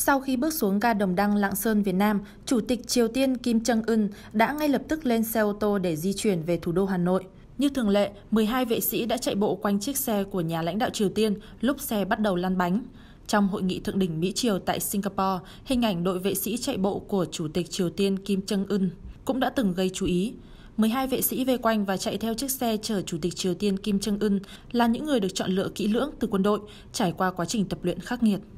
Sau khi bước xuống ga Đồng Đăng, Lạng Sơn, Việt Nam, Chủ tịch Triều Tiên Kim Jong Un đã ngay lập tức lên xe ô tô để di chuyển về thủ đô Hà Nội. Như thường lệ, 12 vệ sĩ đã chạy bộ quanh chiếc xe của nhà lãnh đạo Triều Tiên lúc xe bắt đầu lăn bánh. Trong hội nghị thượng đỉnh Mỹ Triều tại Singapore, hình ảnh đội vệ sĩ chạy bộ của Chủ tịch Triều Tiên Kim Jong Un cũng đã từng gây chú ý. 12 vệ sĩ vây quanh và chạy theo chiếc xe chở Chủ tịch Triều Tiên Kim Jong Un là những người được chọn lựa kỹ lưỡng từ quân đội trải qua quá trình tập luyện khắc nghiệt.